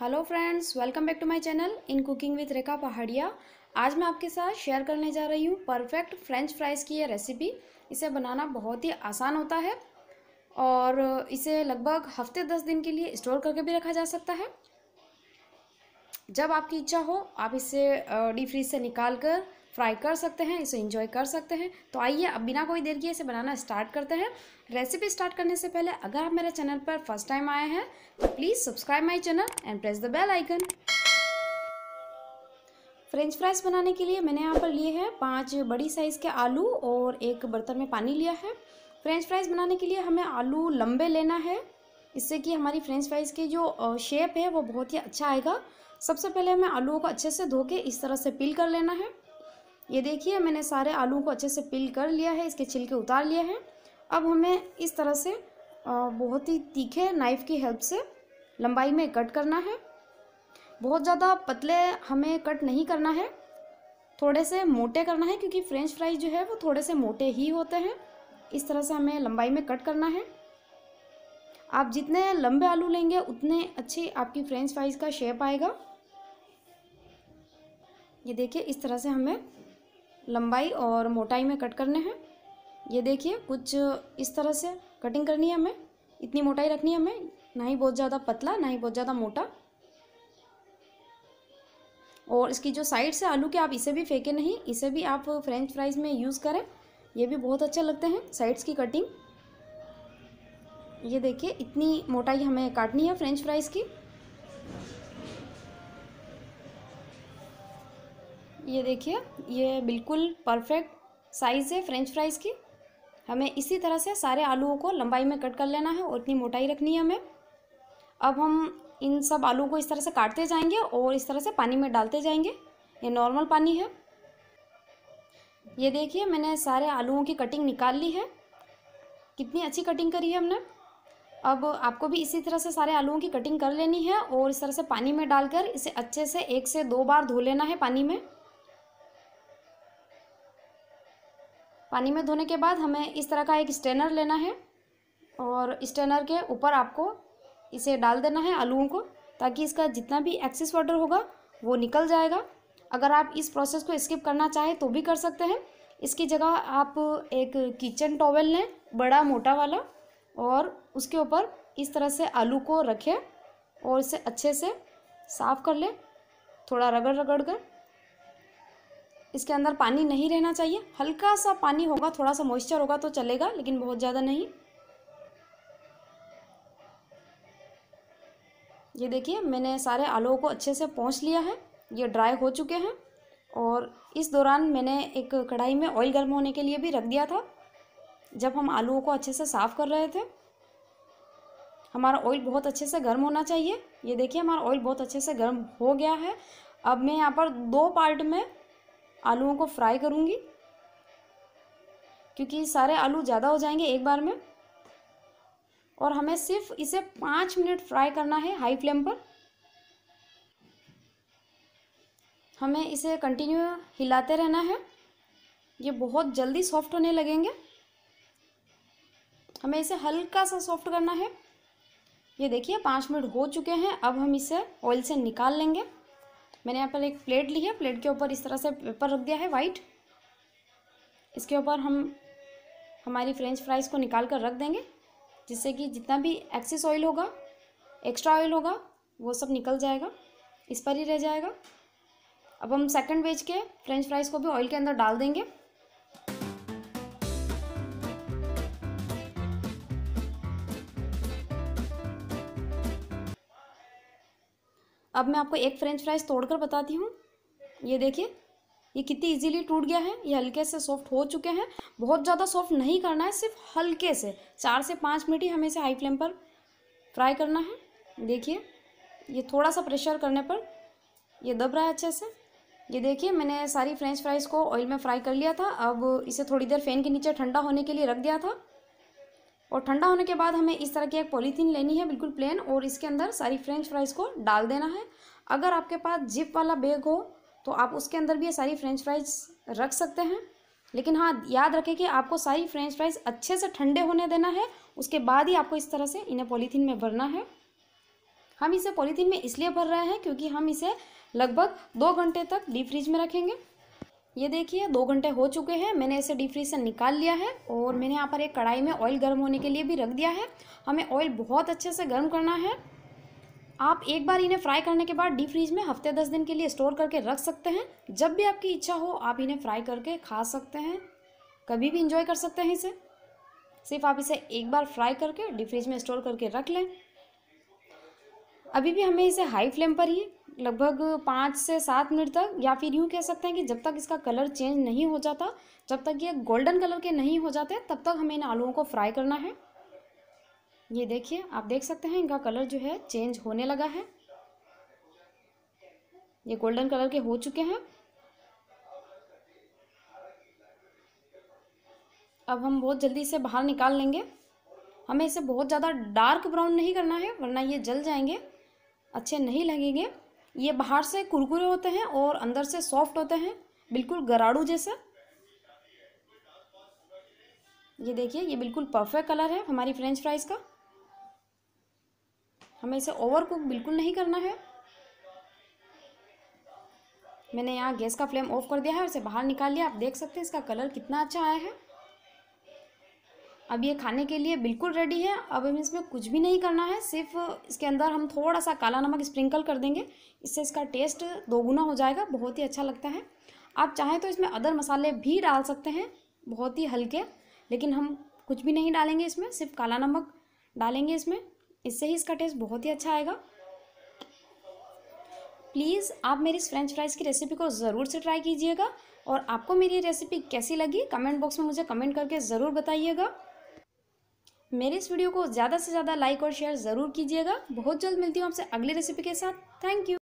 hello friends welcome back to my channel in cooking with Rekha Pahadia आज मैं आपके साथ शेयर करने जा रही हूँ परफेक्ट फ्रेंच फ्राइज़ की ये रेसिपी इसे बनाना बहुत ही आसान होता है और इसे लगभग हफ्ते दस दिन के लिए स्टोर करके भी रखा जा सकता है जब आपकी इच्छा हो आप इसे डीप फ्रिज से निकाल कर फ्राई कर सकते हैं इसे इंजॉय कर सकते हैं तो आइए अब बिना कोई देर किए इसे बनाना स्टार्ट करते हैं रेसिपी स्टार्ट करने से पहले अगर आप मेरे चैनल पर फर्स्ट टाइम आए हैं तो please subscribe my channel and press the bell icon French fries बनाने के लिए मैंने यहाँ पर लिए हैं पाँच बड़ी साइज़ के आलू और एक बर्तन में पानी लिया है फ्रेंच फ्राइज बनाने के लिए हमें आलू लंबे लेना है इससे कि हमारी फ्रेंच फ्राइज़ की जो शेप है वो बहुत ही अच्छा आएगा सबसे पहले हमें आलूओं को अच्छे से धो के इस तरह से पील कर लेना है ये देखिए मैंने सारे आलू को अच्छे से पिल कर लिया है इसके छिलके उतार लिए हैं अब हमें इस तरह से बहुत ही तीखे नाइफ़ की हेल्प से लंबाई में कट करना है बहुत ज़्यादा पतले हमें कट नहीं करना है थोड़े से मोटे करना है क्योंकि फ्रेंच फ्राइज जो है वो थोड़े से मोटे ही होते हैं इस तरह से हमें लंबाई में कट करना है आप जितने लंबे आलू लेंगे उतने अच्छी आपकी फ्रेंच फ्राइज का शेप आएगा ये देखिए इस तरह से हमें लंबाई और मोटाई में कट करने हैं ये देखिए कुछ इस तरह से कटिंग करनी है हमें इतनी मोटाई रखनी है हमें ना ही बहुत ज़्यादा पतला ना ही बहुत ज़्यादा मोटा और इसकी जो साइड से आलू के आप इसे भी फेंके नहीं इसे भी आप फ्रेंच फ्राइज़ में यूज़ करें ये भी बहुत अच्छे लगते हैं साइड्स की कटिंग ये देखिए इतनी मोटाई हमें काटनी है फ्रेंच फ्राइज़ की ये देखिए ये बिल्कुल परफेक्ट साइज़ है फ्रेंच फ्राइज़ की हमें इसी तरह से सारे आलूओं को लंबाई में कट कर लेना है और इतनी मोटाई रखनी है हमें अब हम इन सब आलू को इस तरह से काटते जाएंगे और इस तरह से पानी में डालते जाएंगे ये नॉर्मल पानी है ये देखिए मैंने सारे आलूओं की कटिंग निकाल ली है कितनी अच्छी कटिंग करी है हमने अब आपको भी इसी तरह से सारे आलूओं की कटिंग कर लेनी है और इस तरह से पानी में डालकर इसे अच्छे से एक से दो बार धो लेना है पानी में पानी में धोने के बाद हमें इस तरह का एक स्टेनर लेना है और स्टेनर के ऊपर आपको इसे डाल देना है आलूओं को ताकि इसका जितना भी एक्सेस वाटर होगा वो निकल जाएगा अगर आप इस प्रोसेस को स्किप करना चाहें तो भी कर सकते हैं इसकी जगह आप एक किचन टॉवल लें बड़ा मोटा वाला और उसके ऊपर इस तरह से आलू को रखें और इसे अच्छे से साफ़ कर लें थोड़ा रगड़ रगड़ कर इसके अंदर पानी नहीं रहना चाहिए हल्का सा पानी होगा थोड़ा सा मॉइस्चर होगा तो चलेगा लेकिन बहुत ज़्यादा नहीं ये देखिए मैंने सारे आलूओं को अच्छे से पहुँच लिया है ये ड्राई हो चुके हैं और इस दौरान मैंने एक कढ़ाई में ऑयल गर्म होने के लिए भी रख दिया था जब हम आलूओं को अच्छे से साफ़ कर रहे थे हमारा ऑयल बहुत अच्छे से गर्म होना चाहिए ये देखिए हमारा ऑयल बहुत अच्छे से गर्म हो गया है अब मैं यहाँ पर दो पार्ट में आलूओं को फ्राई करूँगी क्योंकि सारे आलू ज़्यादा हो जाएंगे एक बार में और हमें सिर्फ इसे पाँच मिनट फ्राई करना है हाई फ्लेम पर हमें इसे कंटिन्यू हिलाते रहना है ये बहुत जल्दी सॉफ्ट होने लगेंगे हमें इसे हल्का सा सॉफ्ट करना है ये देखिए पाँच मिनट हो चुके हैं अब हम इसे ऑयल से निकाल लेंगे मैंने यहाँ पर एक प्लेट ली है प्लेट के ऊपर इस तरह से पेपर रख दिया है वाइट इसके ऊपर हम हमारी फ्रेंच फ्राइज़ को निकाल कर रख देंगे जिससे कि जितना भी एक्सेस ऑयल होगा एक्स्ट्रा ऑयल होगा वो सब निकल जाएगा इस पर ही रह जाएगा अब हम सेकंड वेज के फ्रेंच फ्राइज़ को भी ऑयल के अंदर डाल देंगे अब मैं आपको एक फ्रेंच फ्राइज तोड़कर बताती हूँ ये देखिए ये कितनी इजीली टूट गया है ये हल्के से सॉफ्ट हो चुके हैं बहुत ज़्यादा सॉफ्ट नहीं करना है सिर्फ हल्के से चार से पाँच मिनट ही हमें इसे हाई फ्लेम पर फ्राई करना है देखिए ये थोड़ा सा प्रेशर करने पर ये दब रहा है अच्छे से ये देखिए मैंने सारी फ्रेंच फ्राइज़ को ऑयल में फ्राई कर लिया था अब इसे थोड़ी देर फ़ैन के नीचे ठंडा होने के लिए रख दिया था और ठंडा होने के बाद हमें इस तरह की एक पॉलीथीन लेनी है बिल्कुल प्लेन और इसके अंदर सारी फ्रेंच फ्राइज़ को डाल देना है अगर आपके पास जिप वाला बैग हो तो आप उसके अंदर भी ये सारी फ्रेंच फ्राइज़ रख सकते हैं लेकिन हाँ याद रखें कि आपको सारी फ्रेंच फ्राइज़ अच्छे से ठंडे होने देना है उसके बाद ही आपको इस तरह से इन्हें पॉलीथीन में भरना है हम इसे पॉलीथीन में इसलिए भर रहे हैं क्योंकि हम इसे लगभग दो घंटे तक डीप फ्रिज में रखेंगे ये देखिए दो घंटे हो चुके हैं मैंने इसे डीप फ्रीज से निकाल लिया है और मैंने यहाँ पर एक कढ़ाई में ऑयल गर्म होने के लिए भी रख दिया है हमें ऑयल बहुत अच्छे से गर्म करना है आप एक बार इन्हें फ्राई करने के बाद डीप फ्रीज में हफ्ते दस दिन के लिए स्टोर करके रख सकते हैं जब भी आपकी इच्छा हो आप इन्हें फ्राई करके खा सकते हैं कभी भी इंजॉय कर सकते हैं इसे सिर्फ आप इसे एक बार फ्राई करके डीप फ्रीज में स्टोर करके रख लें अभी भी हमें इसे हाई फ्लेम पर ही लगभग पाँच से सात मिनट तक या फिर यूँ कह सकते हैं कि जब तक इसका कलर चेंज नहीं हो जाता जब तक ये गोल्डन कलर के नहीं हो जाते तब तक हमें इन आलुओं को फ्राई करना है ये देखिए आप देख सकते हैं इनका कलर जो है चेंज होने लगा है ये गोल्डन कलर के हो चुके हैं अब हम बहुत जल्दी इसे बाहर निकाल लेंगे हमें इसे बहुत ज़्यादा डार्क ब्राउन नहीं करना है वरना ये जल जाएंगे अच्छे नहीं लगेंगे ये बाहर से कुरकुरे होते हैं और अंदर से सॉफ्ट होते हैं बिल्कुल गराड़ू जैसे ये देखिए ये बिल्कुल परफेक्ट कलर है हमारी फ्रेंच फ्राइज का हमें इसे ओवर कुक बिल्कुल नहीं करना है मैंने यहाँ गैस का फ्लेम ऑफ कर दिया है और इसे बाहर निकाल लिया आप देख सकते हैं इसका कलर कितना अच्छा आया है अब ये खाने के लिए बिल्कुल रेडी है अब हमें इसमें कुछ भी नहीं करना है सिर्फ इसके अंदर हम थोड़ा सा काला नमक स्प्रिंकल कर देंगे इससे इसका टेस्ट दोगुना हो जाएगा बहुत ही अच्छा लगता है आप चाहें तो इसमें अदर मसाले भी डाल सकते हैं बहुत ही हल्के लेकिन हम कुछ भी नहीं डालेंगे इसमें सिर्फ काला नमक डालेंगे इसमें इससे ही इसका टेस्ट बहुत ही अच्छा आएगा प्लीज़ आप मेरी इस फ्रेंच फ्राइज़ की रेसिपी को ज़रूर से ट्राई कीजिएगा और आपको मेरी रेसिपी कैसी लगी कमेंट बॉक्स में मुझे कमेंट करके ज़रूर बताइएगा मेरे इस वीडियो को ज़्यादा से ज़्यादा लाइक और शेयर ज़रूर कीजिएगा बहुत जल्द मिलती हूँ आपसे अगली रेसिपी के साथ थैंक यू